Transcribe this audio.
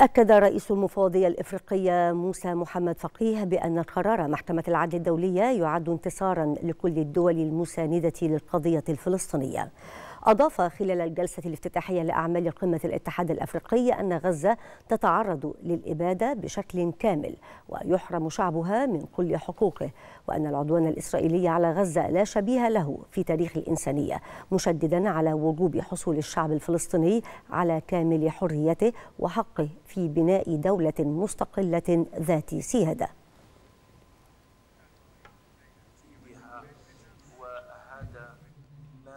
أكد رئيس المفوضية الإفريقية موسى محمد فقيه بأن قرار محكمة العدل الدولية يعد انتصارا لكل الدول المساندة للقضية الفلسطينية أضاف خلال الجلسة الافتتاحية لأعمال قمة الاتحاد الأفريقي أن غزة تتعرض للإبادة بشكل كامل ويحرم شعبها من كل حقوقه وأن العدوان الإسرائيلي على غزة لا شبيه له في تاريخ الإنسانية مشددا على وجوب حصول الشعب الفلسطيني على كامل حريته وحقه في بناء دولة مستقلة ذات سيادة